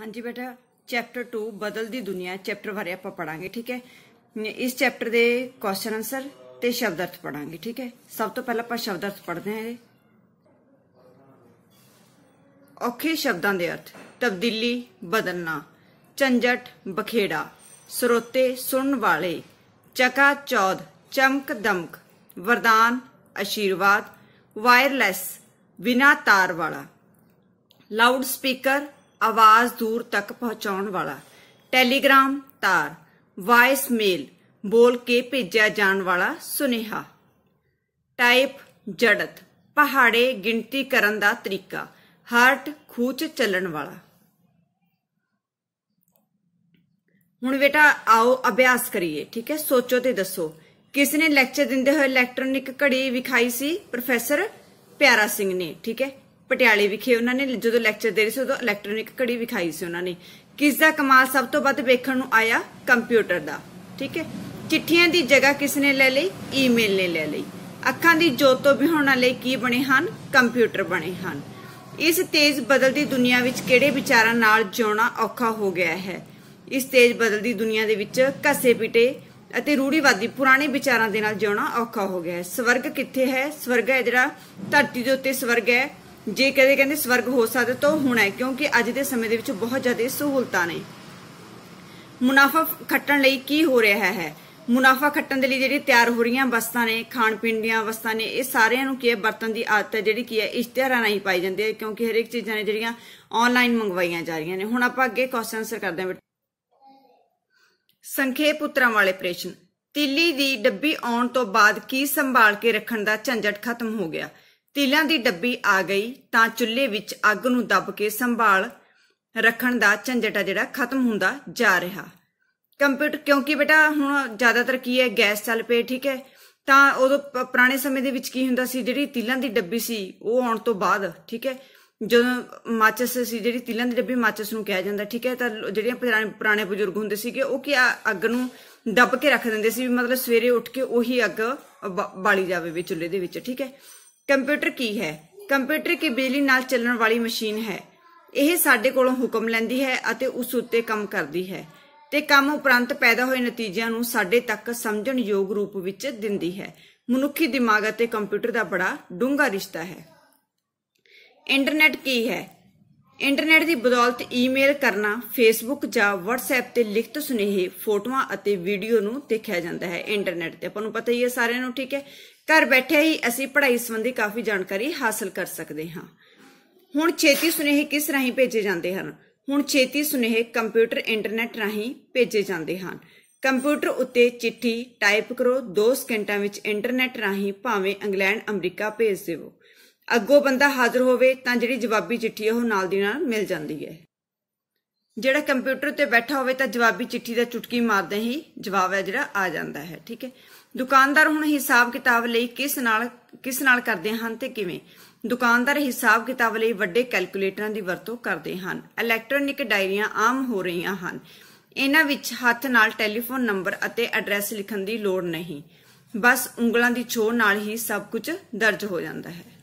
ਹਾਂਜੀ ਬੇਟਾ ਚੈਪਟਰ 2 ਬਦਲਦੀ ਦੁਨੀਆ ਚੈਪਟਰ ਬਾਰੇ ਆਪਾਂ ਪੜਾਂਗੇ ਠੀਕ ਹੈ ਇਸ ਚੈਪਟਰ ਦੇ ਕੁਐਸਚਨ ਆਨਸਰ ਤੇ ਸ਼ਬਦ ਅਰਥ ਪੜਾਂਗੇ ਠੀਕ ਹੈ ਸਭ ਤੋਂ ਪਹਿਲਾਂ ਆਪਾਂ ਸ਼ਬਦ ਅਰਥ ਪੜਦੇ ਹਾਂ ਔਖੇ ਸ਼ਬਦਾਂ ਦੇ ਅਰਥ ਤਬਦੀਲੀ ਬਦਲਣਾ ਝੰਜਟ ਬਖੇੜਾ ਸਰੋਤੇ ਸੁਣਨ ਵਾਲੇ ਚਕਾ ਚੌਦ ਚਮਕ ਦਮਕ ਵਰਦਾਨ ਅਸ਼ੀਰਵਾਦ ਵਾਇਰਲੈਸ ਬਿਨਾ ਤਾਰ ਵਾਲਾ ਲਾਊਡ ਸਪੀਕਰ ਆਵਾਜ਼ ਦੂਰ ਤੱਕ ਪਹੁੰਚਾਉਣ ਵਾਲਾ ਟੈਲੀਗ੍ਰਾਮ ਤਾਰ ਵਾਇਸ ਮੇਲ ਬੋਲ ਕੇ ਭੇਜਿਆ ਜਾਣ ਵਾਲਾ ਸੁਨੇਹਾ ਟਾਈਪ ਜੜਤ ਪਹਾੜੇ ਗਿਣਤੀ ਕਰਨ ਦਾ ਤਰੀਕਾ ਹਾਰਟ ਖੂਚ ਚੱਲਣ ਵਾਲਾ ਹੁਣ ਬੇਟਾ ਆਓ ਅਭਿਆਸ ਕਰੀਏ ਠੀਕ ਹੈ ਸੋਚੋ ਤੇ ਦੱਸੋ ਕਿਸ ਨੇ ਲੈਕਚਰ ਦਿੰਦੇ ਹੋਏ ਇਲੈਕਟ੍ਰੋਨਿਕ ਘੜੀ ਵਿਖਾਈ ਸੀ ਪ੍ਰੋਫੈਸਰ ਪਿਆਰਾ ਸਿੰਘ ਨੇ ਠੀਕ ਹੈ ਪਟਿਆਲੇ ਵਿਖੇ ਉਹਨਾਂ ਨੇ ਜਦੋਂ ਲੈਕਚਰ ਦੇ ਰਹੇ ਸੀ ਉਦੋਂ ਇਲੈਕਟ੍ਰੋਨਿਕ ਘੜੀ ਵਿਖਾਈ ਸੀ ਉਹਨਾਂ ਨੇ ਕਿਸ ਦਾ ਕਮਾਲ ਸਭ ਤੋਂ ਵੱਧ ਵੇਖਣ ਨੂੰ ਆਇਆ ਕੰਪਿਊਟਰ ਦਾ ਠੀਕ ਹੈ ਚਿੱਠੀਆਂ ਦੀ ਜਗ੍ਹਾ ਕਿਸ ਨੇ ਲੈ ਲਈ ਈਮੇਲ ਨੇ ਲੈ ਲਈ ਅੱਖਾਂ ਦੀ ਜੋਤ ਤੋਂ ਵਿਹਾਉਣ ਲਈ ਕੀ ਬਣੇ ਹਨ ਕੰਪਿਊਟਰ ਬਣੇ ਹਨ ਇਸ ਤੇਜ਼ ਬਦਲਦੀ ਦੁਨੀਆ ਵਿੱਚ ਕਿਹੜੇ ਵਿਚਾਰਾਂ ਨਾਲ ਜਿਉਣਾ ਔਖਾ ਹੋ ਗਿਆ ਹੈ ਇਸ ਤੇਜ਼ ਬਦਲਦੀ ਦੁਨੀਆ ਦੇ ਵਿੱਚ ਕੱਸੇ ਪਿਟੇ ਅਤੇ ਰੂੜੀਵਾਦੀ ਪੁਰਾਣੇ ਵਿਚਾਰਾਂ ਦੇ ਨਾਲ ਜਿਉਣਾ ਔਖਾ ਹੋ ਗਿਆ ਹੈ ਸਵਰਗ ਕਿੱਥੇ ਹੈ ਸਵਰਗ ਹੈ ਜਿਹੜਾ ਧਰਤੀ ਦੇ ਉੱਤੇ ਸਵਰਗ ਹੈ ਜੇ ਕਦੇ ਕਹਿੰਦੇ ਸਵਰਗ ਹੋ ਸਕਦਾ ਤਾਂ ਹੁਣ ਹੈ ਕਿਉਂਕਿ ਅੱਜ ਦੇ ਸਮੇਂ ਦੇ ਵਿੱਚ ਬਹੁਤ ਜ਼ਿਆਦਾ ਸਹੂਲਤਾਂ ਨੇ ਮੁਨਾਫਾ ਖੱਟਣ ਲਈ ਕੀ ਹੋ ਰਿਹਾ ਹੈ ਮੁਨਾਫਾ ਖੱਟਣ ਦੇ ਲਈ ਜਿਹੜੀ ਤਿਆਰ ਹੋ ਰਹੀਆਂ ਵਸਤਾਂ ਨੇ ਖਾਣ ਪੀਣ ਦੀਆਂ ਵਸਤਾਂ ਨੇ ਇਹ ਸਾਰਿਆਂ ਨੂੰ ਕੀ ਹੈ ਬਰਤਨ ਦੀ ਆਦਤ ਹੈ ਜਿਹੜੀ ਕੀ ਹੈ ਇਸ਼ਤਿਹਾਰਾਂ ਨਹੀਂ ਪਾਈ ਜਾਂਦੀ ਕਿਉਂਕਿ ਕਿਉਂਕਿ ਹਰੇਕ ਚੀਜ਼ਾਂ ਨੇ ਜਿਹੜੀਆਂ ਆਨਲਾਈਨ ਮੰਗਵਾਈਆਂ ਜਾ ਰਹੀਆਂ ਨੇ ਹੁਣ ਆਪਾਂ ਅੱਗੇ ਕੁਐਸਚਨ ਆਨਸਰ ਕਰਦੇ ਹਾਂ ਸੰਖੇਪ ਉਤਰਾਂ ਵਾਲੇ ਪ੍ਰਸ਼ਨ ਤਿੱਲੀ ਦੀ ਡੱਬੀ ਆਉਣ ਤੋਂ ਬਾਅਦ ਕੀ ਸੰਭਾਲ ਕੇ ਰੱਖਣ ਦਾ ਝੰਝਟ ਖਤਮ ਹੋ ਗਿਆ ਤੀਲਾਂ ਦੀ ਡੱਬੀ ਆ ਗਈ ਤਾਂ ਚੁੱਲ੍ਹੇ ਵਿੱਚ ਅੱਗ ਨੂੰ ਦੱਬ ਕੇ ਸੰਭਾਲ ਰੱਖਣ ਦਾ ਝੰਜਟਾ ਜਿਹੜਾ ਖਤਮ ਹੁੰਦਾ ਜਾ ਰਿਹਾ ਕੰਪਿਊਟਰ ਕਿਉਂਕਿ ਬੇਟਾ ਹੁਣ ਜ਼ਿਆਦਾਤਰ ਕੀ ਹੈ ਗੈਸ ਚੱਲ ਪਏ ਠੀਕ ਹੈ ਤਾਂ ਉਦੋਂ ਪੁਰਾਣੇ ਸਮੇਂ ਦੇ ਵਿੱਚ ਕੀ ਹੁੰਦਾ ਸੀ ਜਿਹੜੀ ਤੀਲਾਂ ਦੀ ਡੱਬੀ ਸੀ ਉਹ ਆਉਣ ਤੋਂ ਬਾਅਦ ਠੀਕ ਹੈ ਜਦੋਂ ਮਾਚਸ ਸੀ ਜਿਹੜੀ ਤੀਲਾਂ ਦੀ ਡੱਬੀ ਮਾਚਸ ਨੂੰ ਕਿਹਾ ਜਾਂਦਾ ਠੀਕ ਹੈ ਤਾਂ ਜਿਹੜੀਆਂ ਪੁਰਾਣੇ ਬਜ਼ੁਰਗ ਹੁੰਦੇ ਸੀਗੇ ਉਹ ਕੀ ਅੱਗ ਨੂੰ ਦੱਬ ਕੇ ਰੱਖ ਦਿੰਦੇ ਸੀ ਮਤਲਬ ਸਵੇਰੇ ਉੱਠ ਕੇ ਉਹੀ ਅੱਗ ਬਾਲੀ ਜਾਵੇ ਵਿੱਚ ਚੁੱਲ੍ਹੇ ਦੇ ਵਿੱਚ ਠੀਕ ਹੈ ਕੰਪਿਊਟਰ ਕੀ ਹੈ ਕੰਪਿਊਟਰ ਕੀ ਬਿਜਲੀ ਨਾਲ ਚੱਲਣ ਵਾਲੀ ਮਸ਼ੀਨ ਹੈ ਇਹ ਸਾਡੇ ਕੋਲੋਂ ਹੁਕਮ ਲੈਂਦੀ ਹੈ ਅਤੇ ਉਸ ਉੱਤੇ ਕੰਮ ਕਰਦੀ ਹੈ ਤੇ ਕੰਮ ਉਪਰੰਤ ਪੈਦਾ ਹੋਏ ਨਤੀਜਿਆਂ ਨੂੰ ਸਾਡੇ ਤੱਕ ਸਮਝਣ ਯੋਗ ਰੂਪ ਵਿੱਚ ਦਿੰਦੀ ਹੈ ਮਨੁੱਖੀ ਦਿਮਾਗ ਅਤੇ ਕੰਪਿਊਟਰ ਦਾ ਬੜਾ ਡੂੰਘਾ ਰਿਸ਼ਤਾ ਹੈ ਇੰਟਰਨੈਟ ਕੀ ਹੈ ਇੰਟਰਨੈਟ ਦੀ ਬਦੌਲਤ ਈਮੇਲ ਕਰਨਾ ਫੇਸਬੁੱਕ ਜਾਂ ਵਟਸਐਪ ਤੇ ਲਿਖਤ ਸੁਨੇਹੇ ਫੋਟੋਆਂ ਅਤੇ ਵੀਡੀਓ ਨੂੰ ਦੇਖਿਆ ਜਾਂਦਾ ਹੈ ਇੰਟਰਨੈਟ ਤੇ ਆਪਾਂ ਨੂੰ ਪਤਾ ਹੀ ਹੈ ਸਾਰਿਆਂ ਨੂੰ ਠੀਕ ਹੈ ਘਰ ਬੈਠੇ ਹੀ ਅਸੀਂ ਪੜ੍ਹਾਈ ਸੰਬੰਧੀ ਕਾਫੀ ਜਾਣਕਾਰੀ ਹਾਸਲ ਕਰ ਸਕਦੇ ਹਾਂ ਹੁਣ ਛੇਤੀ ਸੁਨੇਹੇ ਕਿਸ ਰਾਹੀਂ ਭੇਜੇ ਜਾਂਦੇ ਹਨ ਹੁਣ ਛੇਤੀ ਸੁਨੇਹੇ ਕੰਪਿਊਟਰ ਇੰਟਰਨੈਟ ਰਾਹੀਂ ਭੇਜੇ ਜਾਂਦੇ ਹਨ ਕੰਪਿਊਟਰ ਉੱਤੇ ਚਿੱਠੀ ਟਾਈਪ ਕਰੋ 2 ਸਕਿੰਟਾਂ ਵਿੱਚ ਇੰਟਰਨੈਟ ਰਾਹੀਂ ਭਾਵੇਂ ਇੰਗਲੈਂਡ ਅਮਰੀਕਾ ਭੇਜ ਦਿਓ ਅੱਗੋਂ ਬੰਦਾ ਹਾਜ਼ਰ ਹੋਵੇ ਤਾਂ ਜਿਹੜੀ ਜਵਾਬੀ ਚਿੱਠੀ ਉਹ ਨਾਲ ਦੀ ਨਾਲ ਮਿਲ ਜਾਂਦੀ ਹੈ ਜਿਹੜਾ ਕੰਪਿਊਟਰ ਤੇ ਬੈਠਾ ਹੋਵੇ ਤਾਂ ਜਵਾਬੀ ਚਿੱਠੀ ਦਾ ਚੁਟਕੀ ਮਾਰਦੇ ਹੀ ਜਵਾਬ ਹੈ ਜਿਹੜਾ ਆ ਜਾਂਦਾ ਹੈ ਠੀਕ ਹੈ ਦੁਕਾਨਦਾਰ ਹੁਣ ਹਿਸਾਬ ਕਿਤਾਬ ਲਈ ਕਿਸ ਨਾਲ ਕਿਸ ਨਾਲ ਕਰਦੇ ਹਨ ਤੇ ਕਿਵੇਂ ਦੁਕਾਨਦਾਰ ਹਿਸਾਬ ਕਿਤਾਬ ਲਈ ਵੱਡੇ ਕੈਲਕੂਲੇਟਰਾਂ ਦੀ ਵਰਤੋਂ ਕਰਦੇ ਹਨ ਇਲੈਕਟ੍ਰੋਨਿਕ ਡਾਇਰੀਆਂ ਆਮ ਹੋ ਰਹੀਆਂ ਹਨ ਇਹਨਾਂ ਵਿੱਚ ਹੱਥ ਨਾਲ ਟੈਲੀਫੋਨ ਨੰਬਰ ਅਤੇ ਐਡਰੈਸ ਲਿਖਣ ਦੀ ਲੋੜ ਨਹੀਂ ਬਸ ਉਂਗਲਾਂ ਦੀ ਛੋਹ ਨਾਲ ਹੀ ਸਭ ਕੁਝ ਦਰਜ ਹੋ ਜਾਂਦਾ ਹੈ